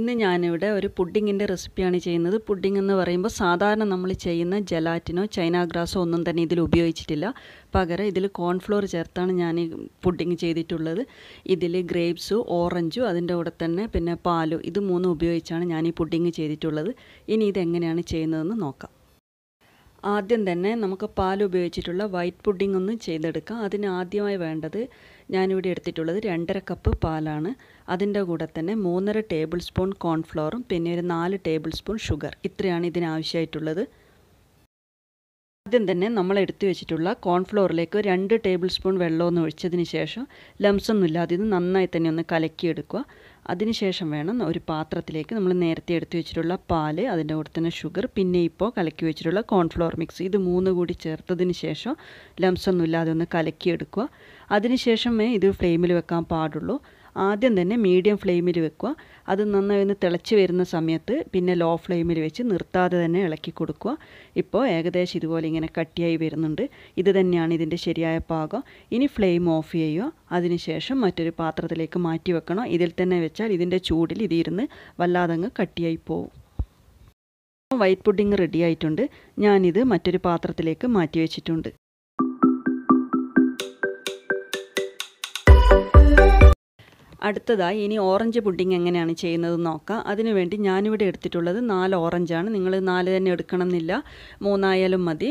ഇന്ന് ഞാനിവിടെ ഒരു പുഡിങ്ങിൻ്റെ റെസിപ്പിയാണ് ചെയ്യുന്നത് പുഡിംഗ് എന്ന് പറയുമ്പോൾ സാധാരണ നമ്മൾ ചെയ്യുന്ന ജലാറ്റിനോ ചൈന ഗ്രാസോ ഒന്നും തന്നെ ഇതിൽ ഉപയോഗിച്ചിട്ടില്ല പകരം ഇതിൽ കോൺഫ്ലോർ ചേർത്താണ് ഞാൻ ഈ പുഡിങ് ചെയ്തിട്ടുള്ളത് ഇതിൽ ഗ്രേപ്സും ഓറഞ്ചും അതിൻ്റെ കൂടെ തന്നെ പിന്നെ പാലും ഇത് മൂന്നും ഉപയോഗിച്ചാണ് ഞാൻ ഈ പുഡിങ് ചെയ്തിട്ടുള്ളത് ഇനി ഇതെങ്ങനെയാണ് ചെയ്യുന്നതെന്ന് നോക്കാം ആദ്യം തന്നെ നമുക്ക് പാൽ ഉപയോഗിച്ചിട്ടുള്ള വൈറ്റ് പുഡിംഗ് ഒന്ന് ചെയ്തെടുക്കാം അതിന് ആദ്യമായി വേണ്ടത് ഞാനിവിടെ എടുത്തിട്ടുള്ളത് രണ്ടര കപ്പ് പാലാണ് അതിൻ്റെ കൂടെ തന്നെ മൂന്നര ടേബിൾ സ്പൂൺ കോൺഫ്ലോറും പിന്നെ ഒരു നാല് ടേബിൾ സ്പൂൺ ഷുഗർ ഇത്രയാണ് ഇതിനാവശ്യമായിട്ടുള്ളത് ആദ്യം തന്നെ നമ്മൾ എടുത്തു വെച്ചിട്ടുള്ള കോൺഫ്ലോറിലേക്ക് രണ്ട് ടേബിൾ സ്പൂൺ വെള്ളമൊന്ന് ഒഴിച്ചതിന് ശേഷം ലംസൊന്നുമില്ലാതെ ഇത് നന്നായി തന്നെ ഒന്ന് കലക്കിയെടുക്കുക അതിനുശേഷം വേണം ഒരു പാത്രത്തിലേക്ക് നമ്മൾ നേരത്തെ എടുത്തു വെച്ചിട്ടുള്ള പാല് അതിൻ്റെ കൂടെ തന്നെ ഷുഗർ പിന്നെ ഇപ്പോൾ കലക്കി വെച്ചിട്ടുള്ള കോൺഫ്ലോർ മിക്സ് ഇത് മൂന്ന് കൂടി ചേർത്തതിന് ശേഷം ലംസ് ഒന്നും ഇല്ലാതെ ഒന്ന് കലക്കിയെടുക്കുക അതിനുശേഷമേ ഇത് ഫ്ലെയിമിൽ വെക്കാൻ പാടുള്ളൂ ആദ്യം തന്നെ മീഡിയം ഫ്ലെയിമിൽ വെക്കുക അത് നന്നായി ഒന്ന് തിളച്ച് വരുന്ന സമയത്ത് പിന്നെ ലോ ഫ്ലെയിമിൽ വെച്ച് നിർത്താതെ തന്നെ ഇളക്കി കൊടുക്കുക ഇപ്പോൾ ഏകദേശം ഇതുപോലെ ഇങ്ങനെ കട്ടിയായി വരുന്നുണ്ട് ഇത് തന്നെയാണ് ഇതിൻ്റെ ശരിയായ പാകം ഇനി ഫ്ലെയിം ഓഫ് ചെയ്യുക അതിനുശേഷം മറ്റൊരു പാത്രത്തിലേക്ക് മാറ്റി വെക്കണം ഇതിൽ തന്നെ വെച്ചാൽ ഇതിൻ്റെ ചൂടിൽ ഇതിരുന്ന് അങ്ങ് കട്ടിയായി പോവും വൈറ്റ് പുഡിങ് റെഡി ആയിട്ടുണ്ട് ഞാനിത് മറ്റൊരു പാത്രത്തിലേക്ക് മാറ്റി വെച്ചിട്ടുണ്ട് അടുത്തതായി ഇനി ഓറഞ്ച് പുഡിംഗ് എങ്ങനെയാണ് ചെയ്യുന്നത് നോക്കാം അതിനുവേണ്ടി ഞാനിവിടെ എടുത്തിട്ടുള്ളത് നാല് ഓറഞ്ചാണ് നിങ്ങൾ നാല് തന്നെ എടുക്കണം എന്നില്ല മൂന്നായാലും മതി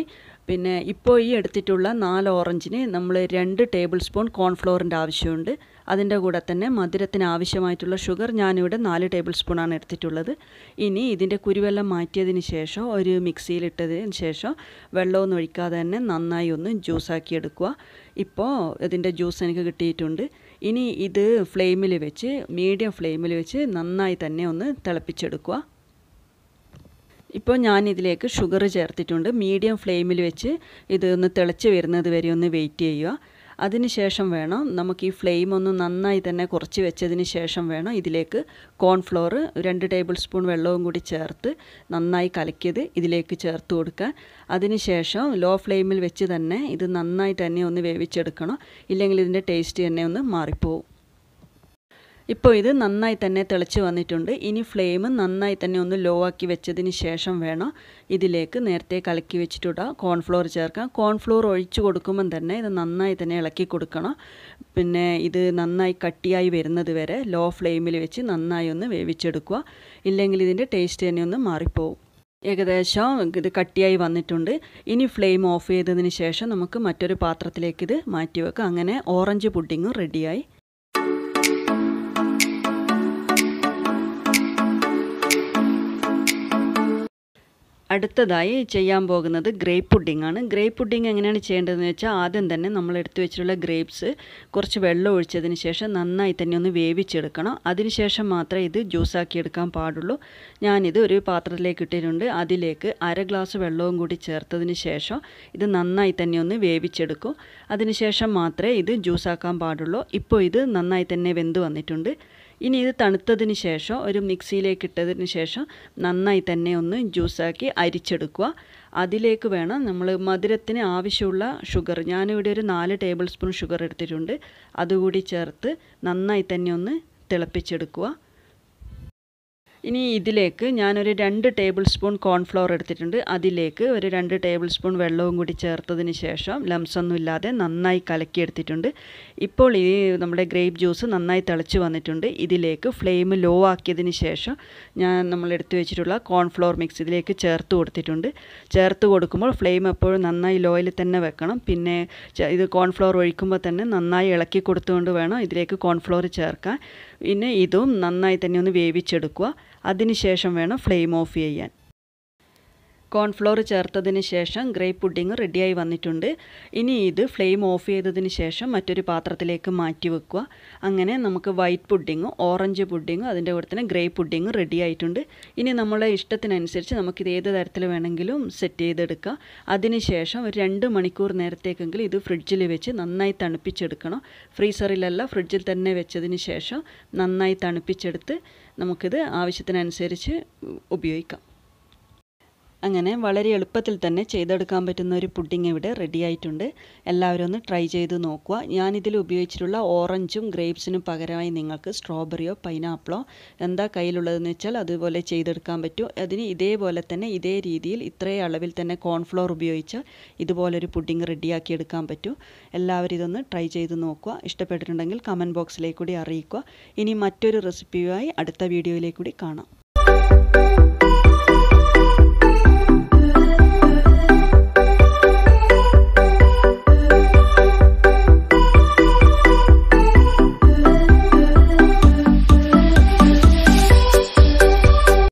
പിന്നെ ഇപ്പോൾ ഈ എടുത്തിട്ടുള്ള നാല് ഓറഞ്ചിന് നമ്മൾ രണ്ട് ടേബിൾ സ്പൂൺ കോൺഫ്ലോറിൻ്റെ ആവശ്യമുണ്ട് അതിൻ്റെ കൂടെ തന്നെ മധുരത്തിന് ആവശ്യമായിട്ടുള്ള ഷുഗർ ഞാനിവിടെ നാല് ടേബിൾ സ്പൂണാണ് എടുത്തിട്ടുള്ളത് ഇനി ഇതിൻ്റെ കുരുവെല്ലാം മാറ്റിയതിന് ശേഷം ഒരു മിക്സിയിലിട്ടതിന് ശേഷം വെള്ളമൊന്നും ഒഴിക്കാതെ തന്നെ നന്നായി ഒന്ന് ജ്യൂസാക്കി എടുക്കുക ഇപ്പോൾ ഇതിൻ്റെ ജ്യൂസ് എനിക്ക് കിട്ടിയിട്ടുണ്ട് ഇനി ഇത് ഫ്ലെയിമിൽ വെച്ച് മീഡിയം ഫ്ലെയിമിൽ വെച്ച് നന്നായി തന്നെ ഒന്ന് തിളപ്പിച്ചെടുക്കുക ഇപ്പോൾ ഞാൻ ഇതിലേക്ക് ഷുഗർ ചേർത്തിട്ടുണ്ട് മീഡിയം ഫ്ലെയിമിൽ വെച്ച് ഇത് ഒന്ന് തിളച്ച് വരുന്നത് വരെ ഒന്ന് വെയിറ്റ് ചെയ്യുക അതിനുശേഷം വേണം നമുക്ക് ഈ ഫ്ലെയിം ഒന്ന് നന്നായി തന്നെ കുറച്ച് വെച്ചതിന് ശേഷം വേണം ഇതിലേക്ക് കോൺഫ്ലോർ രണ്ട് ടേബിൾ സ്പൂൺ വെള്ളവും കൂടി ചേർത്ത് നന്നായി കലക്കിയത് ഇതിലേക്ക് ചേർത്ത് കൊടുക്കുക അതിനുശേഷം ലോ ഫ്ലെയിമിൽ വെച്ച് തന്നെ ഇത് നന്നായി തന്നെ ഒന്ന് വേവിച്ചെടുക്കണം ഇല്ലെങ്കിൽ ഇതിൻ്റെ ടേസ്റ്റ് തന്നെ ഒന്ന് മാറിപ്പോവും ഇപ്പോൾ ഇത് നന്നായി തന്നെ തിളച്ച് വന്നിട്ടുണ്ട് ഇനി ഫ്ലെയിം നന്നായി തന്നെ ഒന്ന് ലോ ആക്കി വെച്ചതിന് ശേഷം വേണം ഇതിലേക്ക് നേരത്തെ കലക്കി വെച്ചിട്ടിടുക കോൺഫ്ലോർ ചേർക്കാം കോൺഫ്ലോർ ഒഴിച്ച് കൊടുക്കുമ്പം തന്നെ ഇത് നന്നായി തന്നെ ഇളക്കി കൊടുക്കണം പിന്നെ ഇത് നന്നായി കട്ടിയായി വരുന്നത് വരെ ലോ ഫ്ലെയിമിൽ വെച്ച് നന്നായി ഒന്ന് വേവിച്ചെടുക്കുക ഇല്ലെങ്കിൽ ഇതിൻ്റെ ടേസ്റ്റ് തന്നെ ഒന്ന് മാറിപ്പോവും ഏകദേശം ഇത് കട്ടിയായി വന്നിട്ടുണ്ട് ഇനി ഫ്ലെയിം ഓഫ് ചെയ്തതിന് ശേഷം നമുക്ക് മറ്റൊരു പാത്രത്തിലേക്ക് ഇത് മാറ്റി വെക്കാം അങ്ങനെ ഓറഞ്ച് പുഡിങ്ങും റെഡിയായി അടുത്തതായി ചെയ്യാൻ പോകുന്നത് ഗ്രേപ്പ് പുഡിംഗ് ആണ് ഗ്രേപ്പ് പുഡിംഗ് എങ്ങനെയാണ് ചെയ്യേണ്ടതെന്ന് വെച്ചാൽ ആദ്യം തന്നെ നമ്മൾ എടുത്തു വെച്ചിട്ടുള്ള ഗ്രേപ്സ് കുറച്ച് വെള്ളം ഒഴിച്ചതിന് ശേഷം നന്നായി തന്നെ ഒന്ന് വേവിച്ചെടുക്കണം അതിനുശേഷം മാത്രമേ ഇത് ജ്യൂസാക്കി എടുക്കാൻ പാടുള്ളൂ ഞാനിത് ഒരു പാത്രത്തിലേക്ക് ഇട്ടിട്ടുണ്ട് അതിലേക്ക് അര ഗ്ലാസ് വെള്ളവും കൂടി ചേർത്തതിന് ശേഷം ഇത് നന്നായി തന്നെ ഒന്ന് വേവിച്ചെടുക്കും അതിനുശേഷം മാത്രമേ ഇത് ജ്യൂസാക്കാൻ പാടുള്ളൂ ഇപ്പോൾ ഇത് നന്നായി തന്നെ വെന്ത് വന്നിട്ടുണ്ട് ഇനി ഇത് തണുത്തതിന് ശേഷം ഒരു മിക്സിയിലേക്ക് ഇട്ടതിന് ശേഷം നന്നായി തന്നെ ഒന്ന് ജ്യൂസാക്കി അരിച്ചെടുക്കുക അതിലേക്ക് വേണം നമ്മൾ മധുരത്തിന് ആവശ്യമുള്ള ഷുഗർ ഞാനിവിടെ ഒരു നാല് ടേബിൾ സ്പൂൺ ഷുഗർ എടുത്തിട്ടുണ്ട് അതുകൂടി ചേർത്ത് നന്നായി തന്നെ ഒന്ന് തിളപ്പിച്ചെടുക്കുക ഇനി ഇതിലേക്ക് ഞാനൊരു രണ്ട് ടേബിൾ സ്പൂൺ കോൺഫ്ലവർ എടുത്തിട്ടുണ്ട് അതിലേക്ക് ഒരു രണ്ട് ടേബിൾ സ്പൂൺ വെള്ളവും കൂടി ചേർത്തതിന് ശേഷം ലംസൊന്നും ഇല്ലാതെ നന്നായി കലക്കിയെടുത്തിട്ടുണ്ട് ഇപ്പോൾ ഈ നമ്മുടെ ഗ്രേപ്പ് ജ്യൂസ് നന്നായി തിളച്ച് വന്നിട്ടുണ്ട് ഇതിലേക്ക് ഫ്ലെയിം ലോ ആക്കിയതിന് ശേഷം ഞാൻ നമ്മൾ എടുത്തു വെച്ചിട്ടുള്ള കോൺഫ്ലവർ മിക്സ് ഇതിലേക്ക് ചേർത്ത് കൊടുത്തിട്ടുണ്ട് ചേർത്ത് കൊടുക്കുമ്പോൾ ഫ്ലെയിം എപ്പോഴും നന്നായി ലോയിൽ തന്നെ വെക്കണം പിന്നെ ഇത് കോൺഫ്ലവർ ഒഴിക്കുമ്പോൾ തന്നെ നന്നായി ഇളക്കി കൊടുത്തുകൊണ്ട് വേണം ഇതിലേക്ക് കോൺഫ്ലവർ ചേർക്കാൻ പിന്നെ ഇതും നന്നായി തന്നെ ഒന്ന് വേവിച്ചെടുക്കുക അതിനുശേഷം വേണം ഫ്ലെയിം ഓഫ് ചെയ്യാൻ കോൺഫ്ലോർ ചേർത്തതിന് ശേഷം ഗ്രേപ്പ് പുഡിങ് റെഡിയായി വന്നിട്ടുണ്ട് ഇനി ഇത് ഫ്ലെയിം ഓഫ് ചെയ്തതിന് ശേഷം മറ്റൊരു പാത്രത്തിലേക്ക് മാറ്റി വെക്കുക അങ്ങനെ നമുക്ക് വൈറ്റ് പുഡിങ് ഓറഞ്ച് പുഡിങ് അതിൻ്റെ കൂടെ തന്നെ ഗ്രേപ്പ് പുഡിങ് റെഡി ആയിട്ടുണ്ട് ഇനി നമ്മളെ ഇഷ്ടത്തിനനുസരിച്ച് നമുക്കിത് ഏത് തരത്തിൽ വേണമെങ്കിലും സെറ്റ് ചെയ്തെടുക്കാം അതിനുശേഷം ഒരു രണ്ട് മണിക്കൂർ നേരത്തേക്കെങ്കിലും ഇത് ഫ്രിഡ്ജിൽ വെച്ച് നന്നായി തണുപ്പിച്ചെടുക്കണം ഫ്രീസറിലല്ല ഫ്രിഡ്ജിൽ തന്നെ വെച്ചതിന് ശേഷം നന്നായി തണുപ്പിച്ചെടുത്ത് നമുക്കിത് ആവശ്യത്തിനനുസരിച്ച് ഉപയോഗിക്കാം അങ്ങനെ വളരെ എളുപ്പത്തിൽ തന്നെ ചെയ്തെടുക്കാൻ പറ്റുന്ന ഒരു പുഡിംഗ് ഇവിടെ റെഡി ആയിട്ടുണ്ട് എല്ലാവരും ഒന്ന് ട്രൈ ചെയ്ത് നോക്കുക ഞാനിതിൽ ഉപയോഗിച്ചിട്ടുള്ള ഓറഞ്ചും ഗ്രേപ്സിനും പകരമായി നിങ്ങൾക്ക് സ്ട്രോബെറിയോ പൈനാപ്പിളോ എന്താ കയ്യിലുള്ളതെന്ന് വെച്ചാൽ അതുപോലെ ചെയ്തെടുക്കാൻ പറ്റും അതിന് ഇതേപോലെ തന്നെ ഇതേ രീതിയിൽ ഇത്രയും അളവിൽ തന്നെ കോൺഫ്ലോർ ഉപയോഗിച്ച് ഇതുപോലൊരു പുഡിംഗ് റെഡിയാക്കി എടുക്കാൻ പറ്റും എല്ലാവരും ഇതൊന്ന് ട്രൈ ചെയ്ത് നോക്കുക ഇഷ്ടപ്പെട്ടിട്ടുണ്ടെങ്കിൽ കമൻറ്റ് ബോക്സിലേക്ക് കൂടി അറിയിക്കുക ഇനി മറ്റൊരു റെസിപ്പിയുമായി അടുത്ത വീഡിയോയിലേക്ക് കൂടി കാണാം